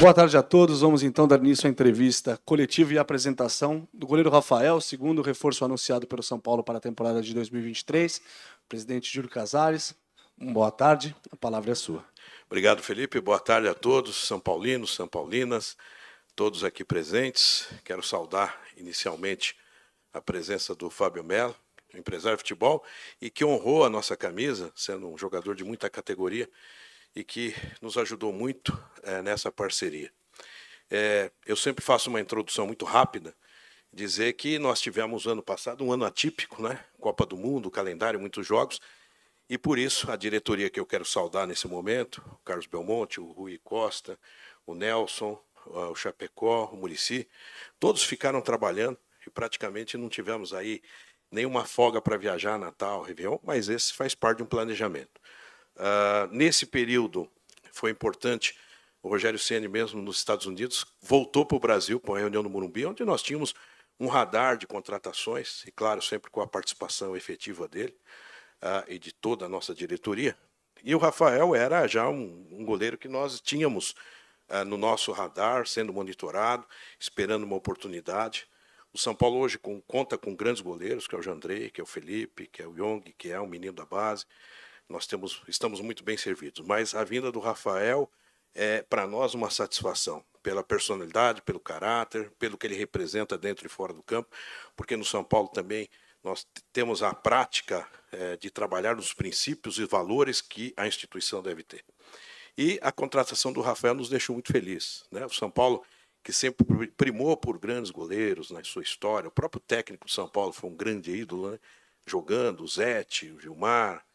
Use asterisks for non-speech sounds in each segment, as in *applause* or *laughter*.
Boa tarde a todos. Vamos então dar início à entrevista coletiva e apresentação do goleiro Rafael, segundo reforço anunciado pelo São Paulo para a temporada de 2023. Presidente Júlio Casares, boa tarde. A palavra é sua. Obrigado, Felipe. Boa tarde a todos, São Paulinos, São Paulinas, todos aqui presentes. Quero saudar inicialmente a presença do Fábio Melo, empresário de futebol, e que honrou a nossa camisa, sendo um jogador de muita categoria e que nos ajudou muito é, nessa parceria. É, eu sempre faço uma introdução muito rápida, dizer que nós tivemos ano passado um ano atípico, né? Copa do Mundo, calendário, muitos jogos, e por isso a diretoria que eu quero saudar nesse momento, o Carlos Belmonte, o Rui Costa, o Nelson, o Chapecó, o Murici, todos ficaram trabalhando e praticamente não tivemos aí nenhuma folga para viajar Natal, Réveillon, mas esse faz parte de um planejamento. Uh, nesse período, foi importante, o Rogério Ceni mesmo nos Estados Unidos voltou para o Brasil para uma reunião no Morumbi, onde nós tínhamos um radar de contratações, e claro, sempre com a participação efetiva dele uh, e de toda a nossa diretoria. E o Rafael era já um, um goleiro que nós tínhamos uh, no nosso radar, sendo monitorado, esperando uma oportunidade. O São Paulo hoje com, conta com grandes goleiros, que é o Jandrei, que é o Felipe, que é o Young, que é o menino da base nós temos, estamos muito bem servidos. Mas a vinda do Rafael é para nós uma satisfação pela personalidade, pelo caráter, pelo que ele representa dentro e fora do campo, porque no São Paulo também nós temos a prática é, de trabalhar nos princípios e valores que a instituição deve ter. E a contratação do Rafael nos deixou muito feliz. Né? O São Paulo, que sempre primou por grandes goleiros na sua história, o próprio técnico do São Paulo foi um grande ídolo, né? jogando, o Zete, o Gilmar,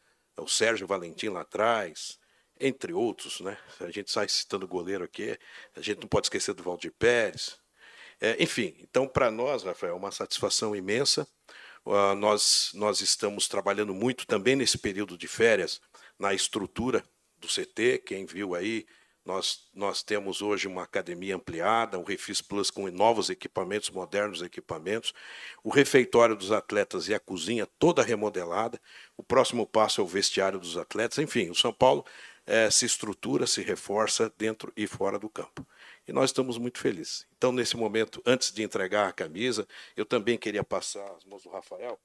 o Sérgio Valentim lá atrás, entre outros, né? A gente sai citando goleiro aqui, a gente não pode esquecer do Valdir Pérez. É, enfim, então para nós, Rafael, é uma satisfação imensa. Uh, nós, nós estamos trabalhando muito também nesse período de férias na estrutura do CT. Quem viu aí nós, nós temos hoje uma academia ampliada, o Refis Plus com novos equipamentos, modernos equipamentos, o refeitório dos atletas e a cozinha toda remodelada. O próximo passo é o vestiário dos atletas. Enfim, o São Paulo é, se estrutura, se reforça dentro e fora do campo. E nós estamos muito felizes. Então, nesse momento, antes de entregar a camisa, eu também queria passar às mãos do Rafael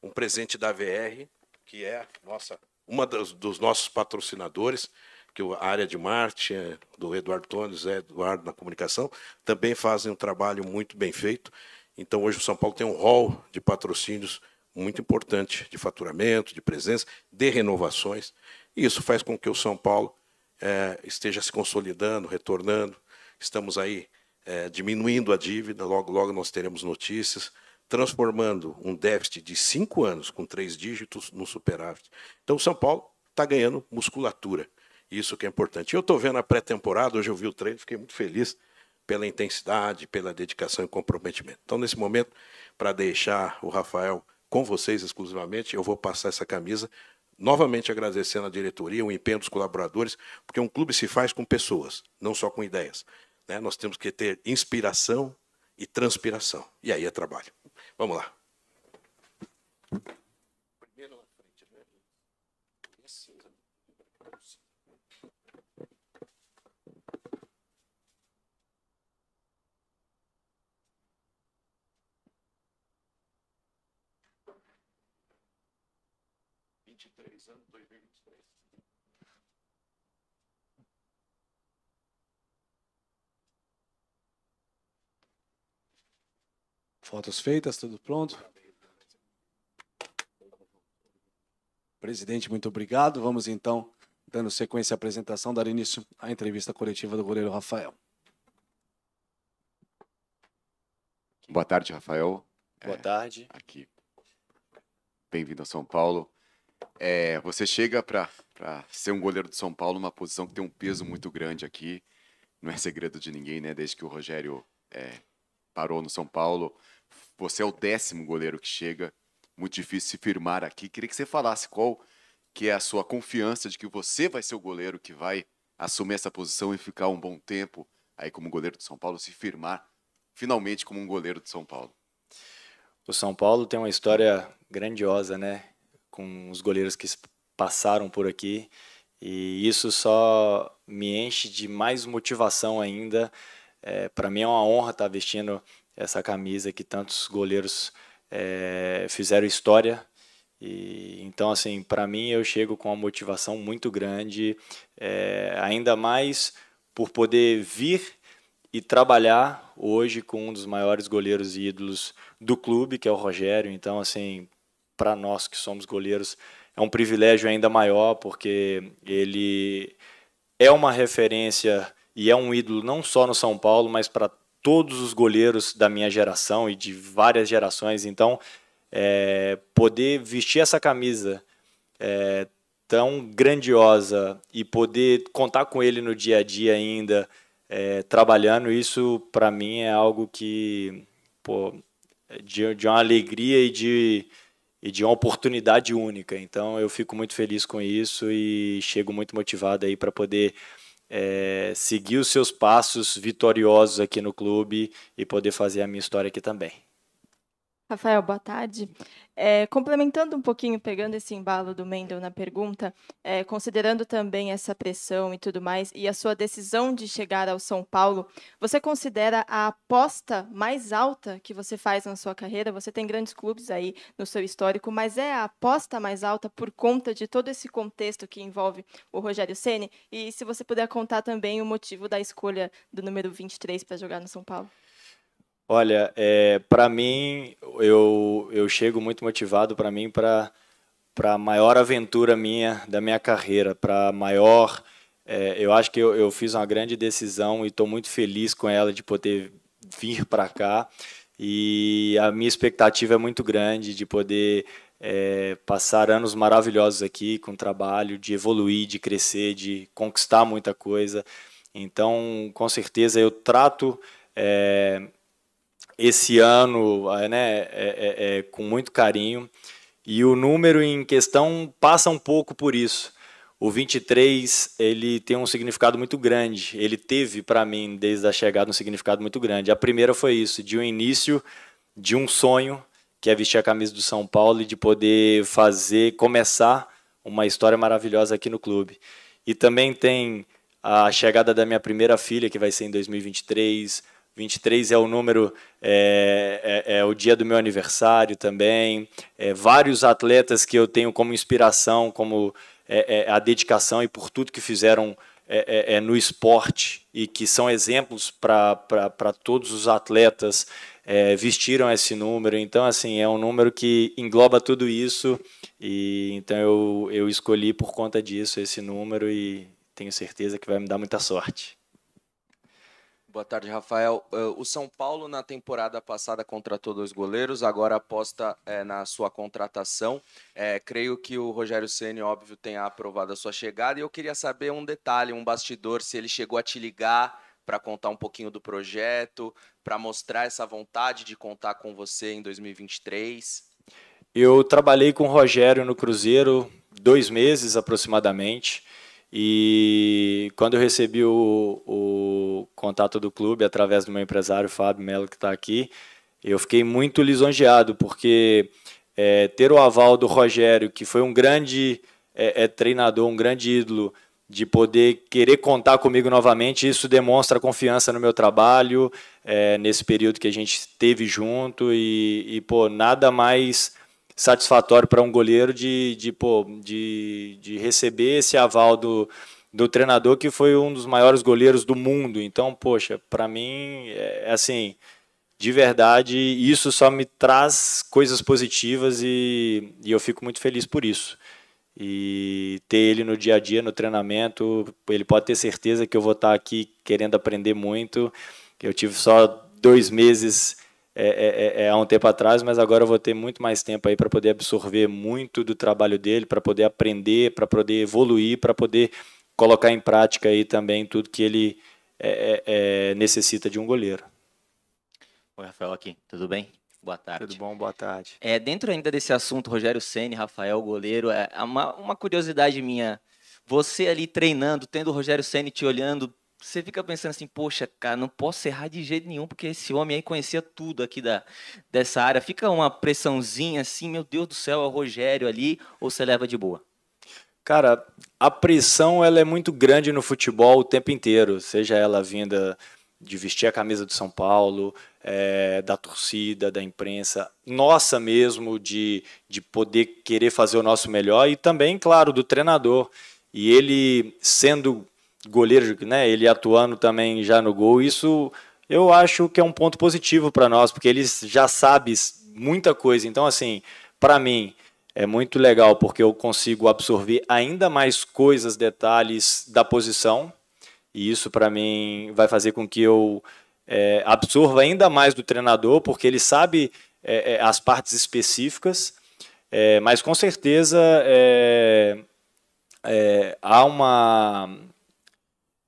um presente da VR, que é nossa uma dos nossos patrocinadores porque a área de Marte é do Eduardo Tones, é Eduardo na comunicação, também fazem um trabalho muito bem feito. Então, hoje o São Paulo tem um rol de patrocínios muito importante, de faturamento, de presença, de renovações. E isso faz com que o São Paulo é, esteja se consolidando, retornando. Estamos aí é, diminuindo a dívida, logo, logo nós teremos notícias, transformando um déficit de cinco anos com três dígitos no superávit. Então, o São Paulo está ganhando musculatura. Isso que é importante. Eu estou vendo a pré-temporada, hoje eu vi o treino, fiquei muito feliz pela intensidade, pela dedicação e comprometimento. Então, nesse momento, para deixar o Rafael com vocês exclusivamente, eu vou passar essa camisa, novamente agradecendo a diretoria, o empenho dos colaboradores, porque um clube se faz com pessoas, não só com ideias. Né? Nós temos que ter inspiração e transpiração. E aí é trabalho. Vamos lá. Fotos feitas, tudo pronto. Presidente, muito obrigado. Vamos então, dando sequência à apresentação, dar início à entrevista coletiva do goleiro Rafael. Boa tarde, Rafael. Boa é, tarde. Aqui. Bem-vindo a São Paulo. É, você chega para ser um goleiro de São Paulo numa posição que tem um peso muito grande aqui. Não é segredo de ninguém, né? Desde que o Rogério é, parou no São Paulo, você é o décimo goleiro que chega, muito difícil se firmar aqui. Queria que você falasse qual que é a sua confiança de que você vai ser o goleiro que vai assumir essa posição e ficar um bom tempo aí como goleiro de São Paulo, se firmar finalmente como um goleiro de São Paulo. O São Paulo tem uma história grandiosa, né? Com os goleiros que passaram por aqui. E isso só me enche de mais motivação ainda. É, para mim é uma honra estar tá vestindo essa camisa que tantos goleiros é, fizeram história. E, então, assim, para mim eu chego com uma motivação muito grande, é, ainda mais por poder vir e trabalhar hoje com um dos maiores goleiros e ídolos do clube, que é o Rogério. Então, assim, para nós que somos goleiros, é um privilégio ainda maior, porque ele é uma referência e é um ídolo não só no São Paulo, mas para todos os goleiros da minha geração e de várias gerações. Então, é, poder vestir essa camisa é, tão grandiosa e poder contar com ele no dia a dia ainda, é, trabalhando, isso para mim é algo que, pô, é de, de uma alegria e de, e de uma oportunidade única. Então, eu fico muito feliz com isso e chego muito motivado aí para poder é, seguir os seus passos vitoriosos aqui no clube e poder fazer a minha história aqui também. Rafael, boa tarde. É, complementando um pouquinho, pegando esse embalo do Mendel na pergunta, é, considerando também essa pressão e tudo mais, e a sua decisão de chegar ao São Paulo, você considera a aposta mais alta que você faz na sua carreira? Você tem grandes clubes aí no seu histórico, mas é a aposta mais alta por conta de todo esse contexto que envolve o Rogério Ceni? E se você puder contar também o motivo da escolha do número 23 para jogar no São Paulo? Olha, é, para mim, eu, eu chego muito motivado para mim para para a maior aventura minha da minha carreira, para maior, é, eu acho que eu, eu fiz uma grande decisão e estou muito feliz com ela de poder vir para cá e a minha expectativa é muito grande de poder é, passar anos maravilhosos aqui com trabalho, de evoluir, de crescer, de conquistar muita coisa. Então, com certeza, eu trato é, esse ano eh, né, é, é, é, com muito carinho. E o número em questão passa um pouco por isso. O 23 ele tem um significado muito grande. Ele teve para mim desde a chegada um significado muito grande. A primeira foi isso, de um início de um sonho que é vestir a camisa do São Paulo e de poder fazer começar uma história maravilhosa aqui no clube. E também tem a chegada da minha primeira filha que vai ser em 2023, 23 é o número, é, é, é, o dia do meu aniversário também. É, vários atletas que eu tenho como inspiração, como é, é, a dedicação e por tudo que fizeram é, no esporte e que são exemplos para todos os atletas, vestiram esse número. Então, assim, é um número que engloba tudo isso. E então eu, eu escolhi por conta disso esse número e tenho certeza que vai me dar muita sorte. Boa tarde, Rafael. Eh, o São Paulo, na temporada passada, contratou dois goleiros, agora aposta é, na sua contratação. É, creio que o Rogério Ceni, óbvio, tenha aprovado a sua chegada. E eu queria saber um detalhe, um bastidor, se ele chegou a te ligar para contar um pouquinho do projeto, para mostrar essa vontade de contar com você em 2023. Eu trabalhei com o Rogério no Cruzeiro dois meses aproximadamente. E quando eu recebi o, o contato do clube através do meu empresário, Fábio Melo, que está aqui, eu fiquei muito lisonjeado, porque é, ter o aval do Rogério, que foi um grande é, é, treinador, um grande ídolo, de poder querer contar comigo novamente, isso demonstra confiança no meu trabalho, é, nesse período que a gente teve junto, e, e pô, nada mais satisfatório para um goleiro de, de, pô, de, de receber esse aval do, do treinador que foi um dos maiores goleiros do mundo. Então, poxa, para mim, é, é, assim, de verdade, isso só me traz coisas positivas e, e eu fico muito feliz por isso. E ter ele no dia a dia, no treinamento, ele pode ter certeza que eu vou estar aqui querendo aprender muito. Eu tive só dois meses é, é, é, é, há um tempo atrás, mas agora eu vou ter muito mais tempo aí para poder absorver muito do trabalho dele, para poder aprender, para poder evoluir, para poder colocar em prática aí também tudo que ele é, é, é necessita de um goleiro. Oi, Rafael aqui, tudo bem? Boa tarde. Tudo bom, boa tarde. É, dentro ainda desse assunto, Rogério Ceni, Rafael Goleiro, é uma, uma curiosidade minha. Você ali treinando, tendo o Rogério Ceni te olhando você fica pensando assim, poxa, cara, não posso errar de jeito nenhum, porque esse homem aí conhecia tudo aqui da, dessa área. Fica uma pressãozinha assim, meu Deus do céu, é o Rogério ali, ou você leva de boa? Cara, a pressão ela é muito grande no futebol o tempo inteiro, seja ela vinda de vestir a camisa do São Paulo, é, da torcida, da imprensa, nossa mesmo, de, de poder querer fazer o nosso melhor e também, claro, do treinador. E ele sendo goleiro, né, ele atuando também já no gol, isso eu acho que é um ponto positivo para nós, porque eles já sabem muita coisa. Então, assim, para mim é muito legal porque eu consigo absorver ainda mais coisas, detalhes da posição, e isso para mim vai fazer com que eu é, absorva ainda mais do treinador, porque ele sabe é, é as partes específicas, é, mas com certeza é, há uma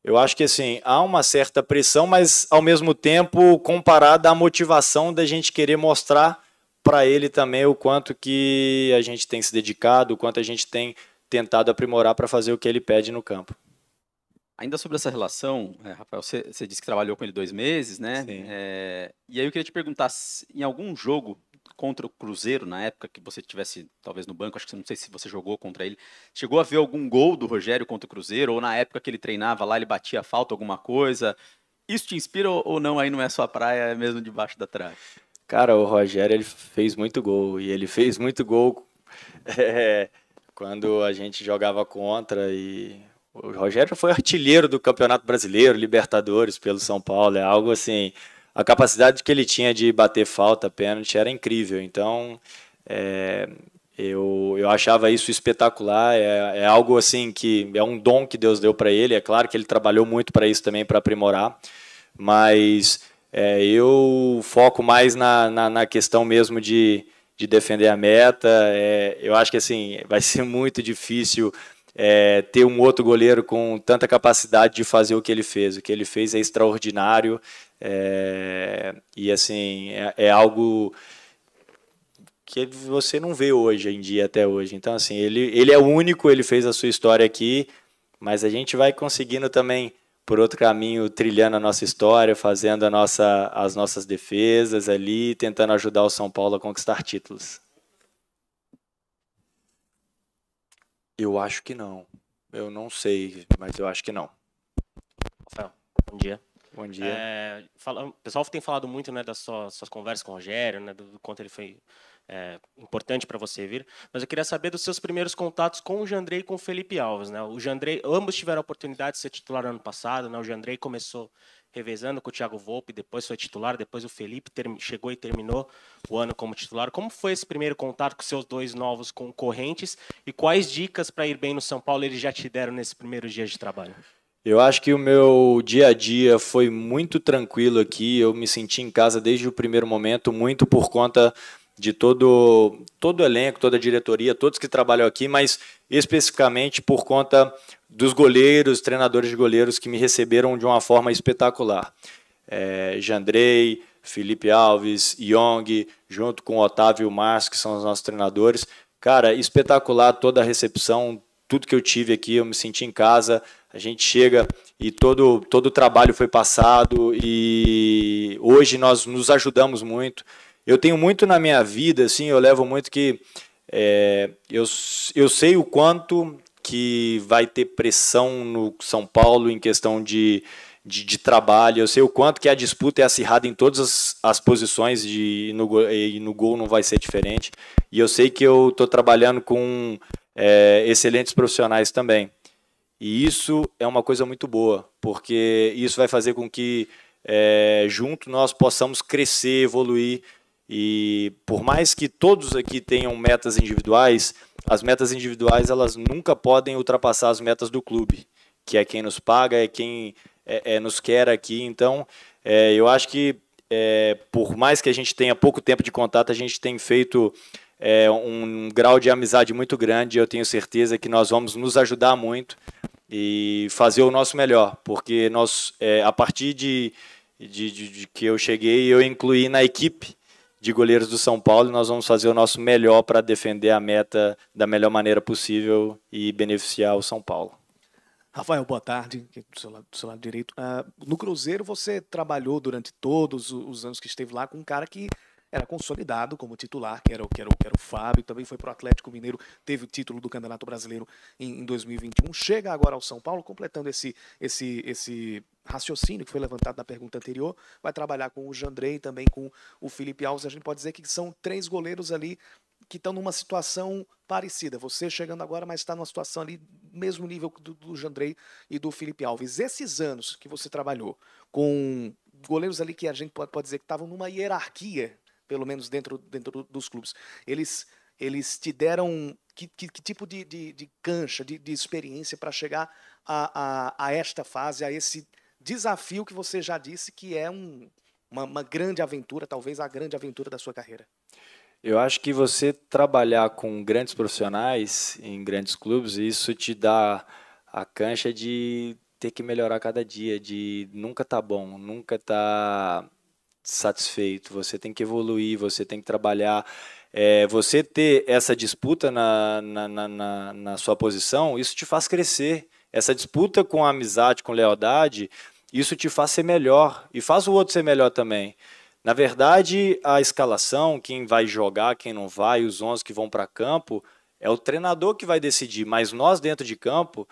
eu acho que assim, há uma certa pressão, mas ao mesmo tempo comparada à motivação da gente querer mostrar para ele também o quanto que a gente tem se dedicado, o quanto a gente tem tentado aprimorar para fazer o que ele pede no campo. Ainda sobre essa relação, é, Rafael, você, você, disse que trabalhou com ele dois meses, né? Sim. É, e aí eu queria te perguntar, em algum jogo contra o Cruzeiro, na época que você tivesse talvez no banco, acho que não sei se você jogou contra ele, chegou a ver algum gol do Rogério contra o Cruzeiro, ou na época que ele treinava lá, ele batia falta, alguma coisa? Isso te inspira ou não aí não é sua praia, é mesmo debaixo da trave? Cara, o Rogério ele fez muito gol, e ele fez muito gol *laughs* é, quando a gente jogava contra e o Rogério foi artilheiro do Campeonato Brasileiro, Libertadores pelo São Paulo, é algo assim a capacidade que ele tinha de bater falta, pênalti, era incrível. Então, é, eu, eu achava isso espetacular. É, é algo assim que é um dom que Deus deu para ele. É claro que ele trabalhou muito para isso também, para aprimorar. Mas é, eu foco mais na, na, na, questão mesmo de, de defender a meta. É, eu acho que assim vai ser *laughs* muito difícil é, ter um outro goleiro com tanta capacidade de fazer o que ele fez. O que ele fez é extraordinário é, e assim é, é, algo que você não vê hoje em dia até hoje. Então assim ele ele é o único, ele fez a sua história aqui, mas a gente vai conseguindo também por outro caminho, trilhando a nossa história, fazendo nossa, as nossas defesas ali, tentando ajudar o São Paulo a conquistar títulos. Eu acho que não. Eu não sei, mas eu acho que não. Rafael, bom dia. Bom dia. É, fala, o pessoal tem falado muito né, das suas, suas conversas com o Rogério, né, do, do quanto ele foi é, importante para você vir. Mas eu queria saber dos seus primeiros contatos com o Jandrei e com o Felipe Alves. Né? O Jandrei, ambos tiveram a oportunidade de ser titular ano passado. Né? O Jandrei começou revezando com o Thiago Volpe, depois foi titular, depois o Felipe chegou e terminou o ano como titular. Como foi esse primeiro contato com seus dois novos concorrentes e quais dicas para ir bem no São Paulo eles já te deram nesse primeiro dia de trabalho? Eu acho que o meu dia a dia foi muito tranquilo aqui. Eu me senti em casa desde o primeiro momento, muito por conta de todo, todo o elenco, toda a diretoria, todos que trabalham aqui, mas especificamente por conta dos goleiros, treinadores de goleiros que me receberam de uma forma espetacular. É, Jandrei, Felipe Alves, Young, junto com Otávio Mars que são os nossos treinadores. Cara, espetacular toda a recepção, tudo que eu tive aqui, eu me senti em casa. A gente chega e todo, todo o trabalho foi passado e hoje nós nos ajudamos muito. Eu tenho muito na minha vida, assim, eu levo muito que é, eu, eu sei o quanto que vai ter pressão no São Paulo em questão de, de, de trabalho. Eu sei o quanto que a disputa é acirrada em todas as, as posições de, e, no, e no gol não vai ser diferente. E eu sei que eu estou trabalhando com é, excelentes profissionais também. E isso é uma coisa muito boa, porque isso vai fazer com que é, junto nós possamos crescer, evoluir e por mais que todos aqui tenham metas individuais, as metas individuais elas nunca podem ultrapassar as metas do clube, que é quem nos paga, é quem é, é, nos quer aqui. Então, é, eu acho que é, por mais que a gente tenha pouco tempo de contato, a gente tem feito é, um, um grau de amizade muito grande. Eu tenho certeza que nós vamos nos ajudar muito e fazer o nosso melhor, porque nós, é, a partir de, de, de, de que eu cheguei, eu incluí na equipe de goleiros do São Paulo e nós vamos fazer o nosso melhor para defender a meta da melhor maneira possível e beneficiar o São Paulo. Rafael, boa tarde, é do seu lado, do seu lado direito. Uh, no Cruzeiro você trabalhou durante todos os anos que esteve lá com um cara que era consolidado como titular, que era, que era, que era o Fábio, também foi para o Atlético Mineiro, teve o título do Campeonato Brasileiro em, em 2021, chega agora ao São Paulo, completando esse, esse, esse raciocínio que foi levantado na pergunta anterior, vai trabalhar com o Jandrei, também com o Felipe Alves. A gente pode dizer que são três goleiros ali que estão numa situação parecida. Você chegando agora, mas está numa situação ali, mesmo nível do, do Jandrei e do Felipe Alves. Esses anos que você trabalhou com goleiros ali que a gente pode, pode dizer que estavam numa hierarquia, pelo menos dentro, dentro dos clubes, eles, eles te deram que, que, que tipo de, de, de, cancha, de, de experiência para chegar a, a, a esta fase, a esse desafio que você já disse que é um, uma, uma grande aventura, talvez a grande aventura da sua carreira? Eu acho que você trabalhar com grandes profissionais em grandes clubes, isso te dá a cancha de ter que melhorar cada dia, de nunca tá bom, nunca tá satisfeito. Você tem que evoluir, você tem que trabalhar. É, você ter essa disputa na, na, na, na sua posição, isso te faz crescer. Essa disputa com amizade, com lealdade, isso te faz ser melhor e faz o outro ser melhor também. Na verdade, a escalação, quem vai jogar, quem não vai, os 11 que vão para campo, é o treinador que vai decidir, mas nós dentro de campo,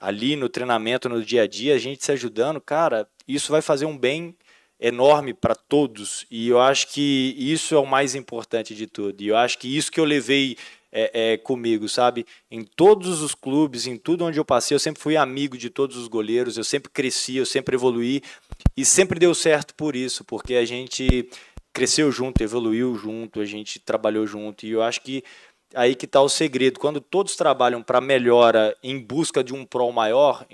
ali no treinamento, no dia a dia, a gente se ajudando, cara, isso vai fazer um bem enorme para todos. E eu acho que isso é o mais importante de tudo. E eu acho que isso que eu levei é, é, comigo, sabe? Em todos os clubes, em tudo onde eu passei, eu sempre fui amigo de todos os goleiros, eu sempre cresci, eu sempre evoluí e sempre deu certo por isso, porque a gente cresceu junto, evoluiu junto, a gente trabalhou junto e eu acho que aí que está o segredo. Quando todos trabalham para melhora em busca de um prol maior,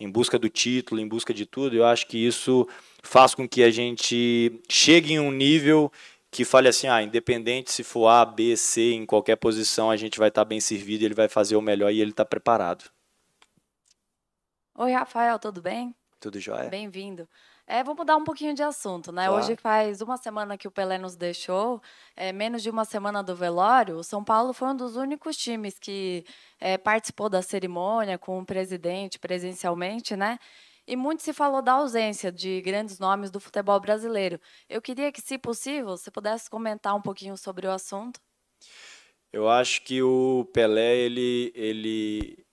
em busca do título, em busca de tudo, eu acho que isso faz com que a gente chegue em um nível que fale assim, ah, independente se for A, B, C, em qualquer posição, a gente vai estar tá bem servido, ele vai fazer o melhor e ele está preparado. Oi, Rafael, tudo bem? Tudo jóia. Bem-vindo. É, vamos mudar um pouquinho de assunto, né? Claro. Hoje faz uma semana que o Pelé nos deixou, é, menos de uma semana do velório. O São Paulo foi um dos únicos times que é, participou da cerimônia com o presidente presencialmente, né? E muito se falou da ausência de grandes nomes do futebol brasileiro. Eu queria que, se possível, você pudesse comentar um pouquinho sobre o assunto. Eu acho que o Pelé, ele, ele,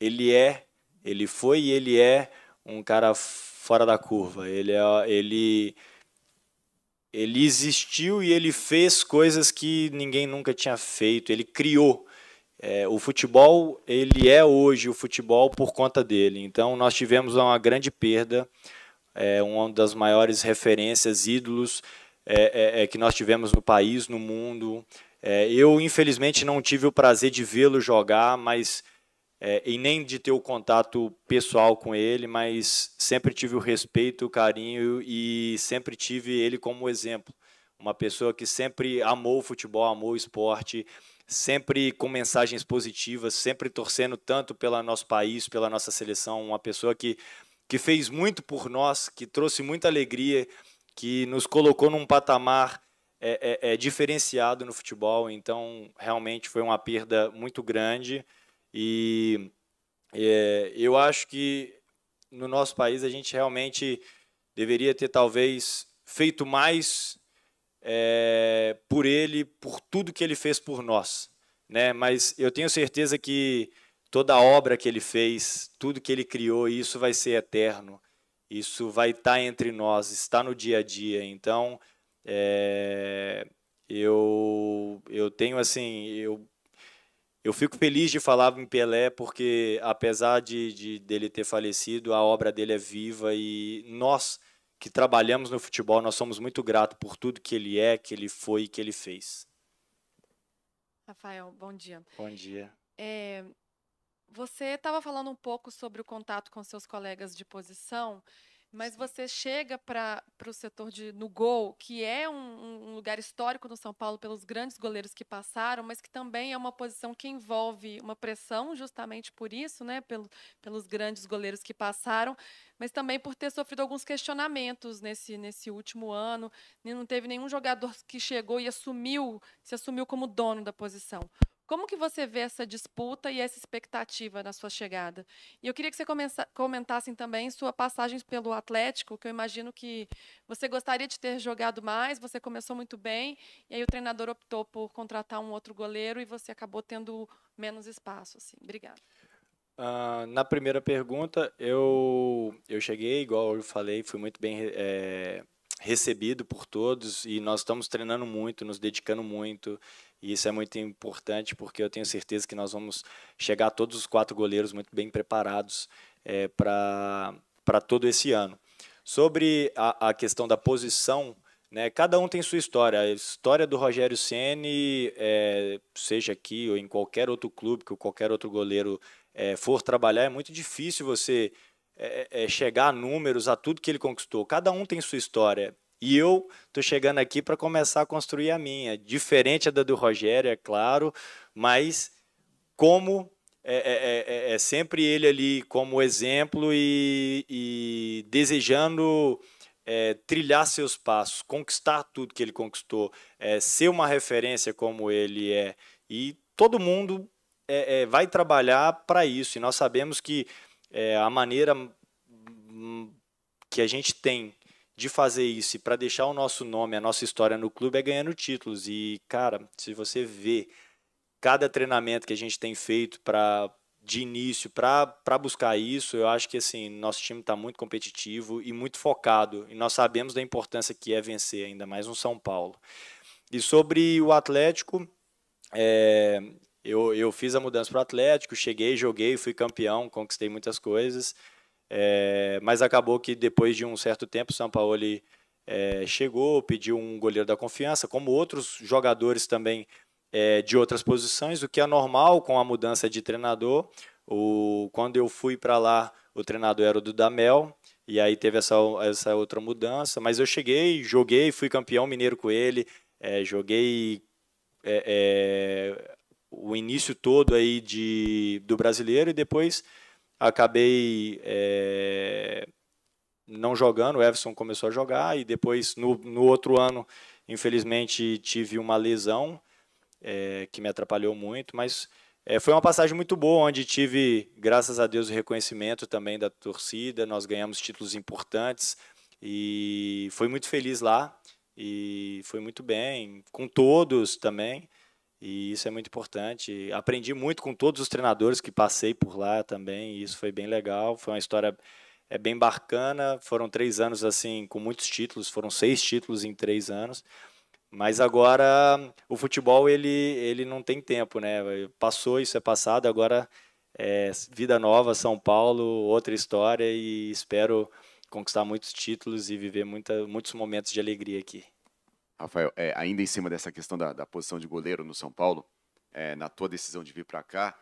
ele é, ele foi e ele é um cara fora da curva. Ele, é, ele, ele existiu e ele fez coisas que ninguém nunca tinha feito. Ele criou. É, o futebol, ele é hoje o futebol por conta dele. Então, nós tivemos uma grande perda, é, uma das maiores referências, ídolos é, é, é que nós tivemos no país, no mundo. É, eu, infelizmente, não tive o prazer de vê-lo jogar, mas e nem de ter o contato pessoal com ele, mas sempre tive o respeito, o carinho e sempre tive ele como exemplo uma pessoa que sempre amou o futebol, amou o esporte, sempre com mensagens positivas, sempre torcendo tanto pelo nosso país, pela nossa seleção, uma pessoa que, que fez muito por nós, que trouxe muita alegria, que nos colocou num patamar é, é, é diferenciado no futebol. Então, realmente foi uma perda muito grande e é, eu acho que no nosso país a gente realmente deveria ter talvez feito mais é, por ele, por tudo que ele fez por nós. Né? Mas eu tenho certeza que toda a obra que ele fez, tudo que ele criou, isso vai ser eterno. Isso vai estar tá entre nós, está no dia a dia. Então, é, eu, eu tenho assim, eu, eu fico feliz de falar em Pelé, porque apesar de, de dele ter falecido, a obra dele é viva e nós que trabalhamos no futebol, nós somos muito gratos por tudo que ele é, que ele foi e que ele fez. Rafael, bom dia. Bom dia. É, você estava falando um pouco sobre o contato com seus colegas de posição mas você chega para o setor de no gol, que é um, um, lugar histórico no São Paulo pelos grandes goleiros que passaram, mas que também é uma posição que envolve uma pressão justamente por isso, né, pelo, pelos grandes goleiros que passaram, mas também por ter sofrido alguns questionamentos nesse, nesse último ano. Não teve nenhum jogador que chegou e assumiu, se assumiu como dono da posição. Como que você vê essa disputa e essa expectativa na sua chegada? E eu queria que você comentasse também sua passagem pelo Atlético, que eu imagino que você gostaria de ter jogado mais, você começou muito bem, e aí o treinador optou por contratar um outro goleiro e você acabou tendo menos espaço. Assim. Obrigada. Uh, na primeira pergunta, eu, eu cheguei, igual eu falei, fui muito bem é, recebido por todos e nós estamos treinando muito, nos dedicando muito. E isso é muito importante porque eu tenho certeza que nós vamos chegar todos os quatro goleiros muito bem preparados é, eh, para todo esse ano. Sobre a, a questão da posição, né, cada um tem sua história. A história do Rogério Ceni, é, seja aqui ou em qualquer outro clube que qualquer outro goleiro é, for trabalhar, é muito difícil você é, chegar a números, a tudo que ele conquistou. Cada um tem sua história. E eu estou chegando aqui para começar a construir a minha, diferente da do Rogério, é claro, mas como é, é, é, é, é sempre ele ali como exemplo e, e desejando é, trilhar seus passos, conquistar tudo que ele conquistou, ser uma referência como ele é. E todo mundo vai trabalhar para isso. E nós sabemos que a maneira que a gente tem de fazer isso e para deixar o nosso nome, a nossa história no clube é ganhando títulos. E, cara, se você vê cada treinamento que a gente tem feito para de início para buscar isso, eu acho que assim, nosso time está muito competitivo e muito focado. E nós sabemos da importância que é vencer, ainda mais no São Paulo. E sobre o Atlético, é, eu, eu fiz a mudança para o Atlético, cheguei, joguei, fui campeão, conquistei muitas coisas. É, mas acabou que depois de um certo tempo, o Sampaoli é, chegou, pediu um goleiro da confiança, como outros jogadores também é, de outras posições, o que é normal com a mudança de treinador. O, quando eu fui para lá, o treinador era o do Damel, e aí teve essa, essa outra mudança. Mas eu cheguei, joguei, fui campeão mineiro com ele, é, joguei é, é, o início todo aí de, do brasileiro e depois acabei é, não jogando, o Everson começou a jogar e depois, no, no outro ano, infelizmente, tive uma lesão é, que me atrapalhou muito, mas é, foi uma passagem muito boa, onde tive, graças a Deus, o reconhecimento também da torcida, nós ganhamos títulos importantes e fui muito feliz lá e foi muito bem, com todos também, e isso é muito importante. Aprendi muito com todos os treinadores que passei por lá também. isso foi bem legal. Foi uma história é bem bacana. Foram três anos assim com muitos títulos. Foram seis títulos em três anos. Mas agora o futebol ele ele não tem tempo, né? Passou isso é passado. Agora é vida nova, São Paulo, outra história e espero conquistar muitos títulos e viver muita, muitos momentos de alegria aqui. Rafael, é, ainda em cima dessa questão da, da, posição de goleiro no São Paulo, é, na tua decisão de vir para cá,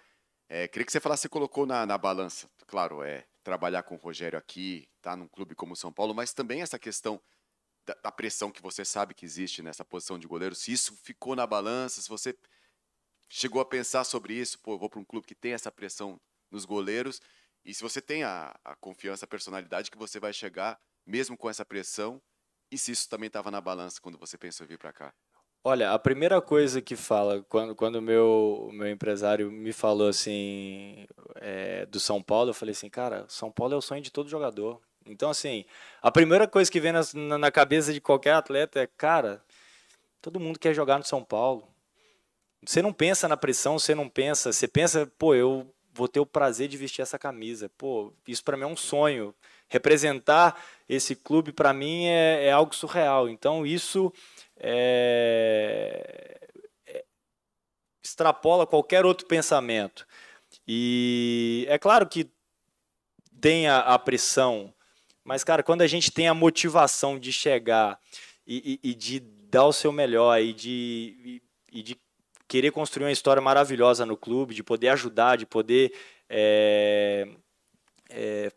é, queria que você falasse, você colocou na, na balança, claro, é trabalhar com o Rogério aqui, tá num clube como o São Paulo, mas também essa questão da, da, pressão que você sabe que existe nessa posição de goleiro, se isso ficou na balança, se você chegou a pensar sobre isso, pô, eu vou para um clube que tem essa pressão nos goleiros, e se você tem a, a confiança, a personalidade que você vai chegar, mesmo com essa pressão, e se isso também estava na balança quando você pensou em vir para cá? Olha, a primeira coisa que fala, quando, quando meu, meu empresário me falou assim, é, do São Paulo, eu falei assim, cara, São Paulo é o sonho de todo jogador. Então, assim, a primeira coisa que vem na, na cabeça de qualquer atleta é, cara, todo mundo quer jogar no São Paulo. Você não pensa na pressão, você não pensa, você pensa, pô, eu vou ter o prazer de vestir essa camisa. Pô, isso para mim é um sonho representar esse clube para mim é, é, algo surreal. Então isso é, é, extrapola qualquer outro pensamento. E é claro que tem a, a, pressão, mas cara, quando a gente tem a motivação de chegar e, e, e de dar o seu melhor e de, e, de querer construir uma história maravilhosa no clube, de poder ajudar, de poder é, é,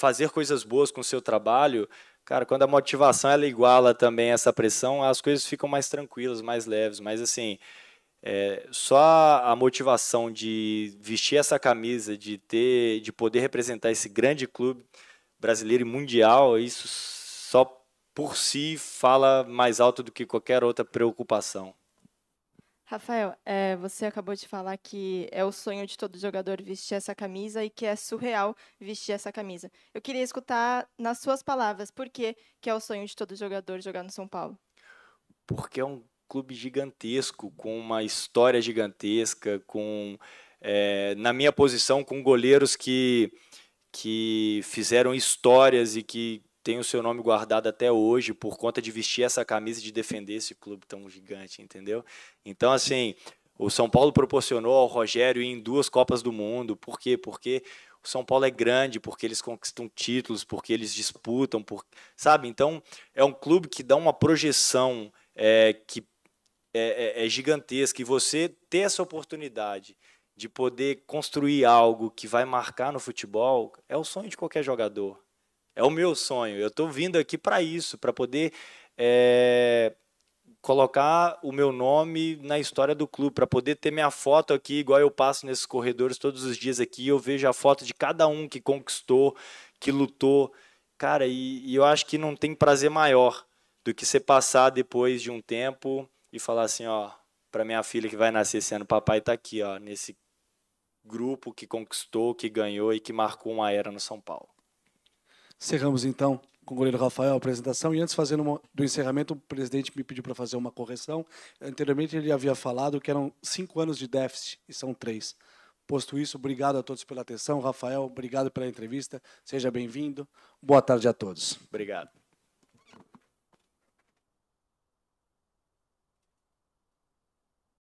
fazer coisas boas com o seu trabalho, cara, quando a motivação ela iguala também essa pressão, as coisas ficam mais tranquilas, mais leves. Mas assim, é, só a motivação de vestir essa camisa, de ter, de poder representar esse grande clube brasileiro e mundial, isso só por si fala mais alto do que qualquer outra preocupação. Rafael, é, você acabou de falar que é o sonho de todo jogador vestir essa camisa e que é surreal vestir essa camisa. Eu queria escutar nas suas palavras por que, que é o sonho de todo jogador jogar no São Paulo. Porque é um clube gigantesco, com uma história gigantesca, com é, na minha posição com goleiros que, que fizeram histórias e que tem o seu nome guardado até hoje por conta de vestir essa camisa e de defender esse clube tão gigante, entendeu? Então, assim, o São Paulo proporcionou ao Rogério ir em duas Copas do Mundo. Por quê? Porque o São Paulo é grande, porque eles conquistam títulos, porque eles disputam, por... sabe? Então, é um clube que dá uma projeção é, que é, é, é gigantesca. E você ter essa oportunidade de poder construir algo que vai marcar no futebol é o sonho de qualquer jogador. É o meu sonho. Eu estou vindo aqui para isso, para poder é, colocar o meu nome na história do clube, para poder ter minha foto aqui, igual eu passo nesses corredores todos os dias aqui. Eu vejo a foto de cada um que conquistou, que lutou. Cara, e, e eu acho que não tem prazer maior do que você passar depois de um tempo e falar assim, ó, para minha filha que vai nascer sendo papai está aqui, ó, nesse grupo que conquistou, que ganhou e que marcou uma era no São Paulo. Cerramos então com o goleiro Rafael a apresentação e antes fazendo uma, do encerramento o presidente me pediu para fazer uma correção. Anteriormente ele havia falado que eram cinco anos de déficit e são três. Posto isso, obrigado a todos pela atenção. Rafael, obrigado pela entrevista. Seja bem-vindo. Boa tarde a todos. Obrigado.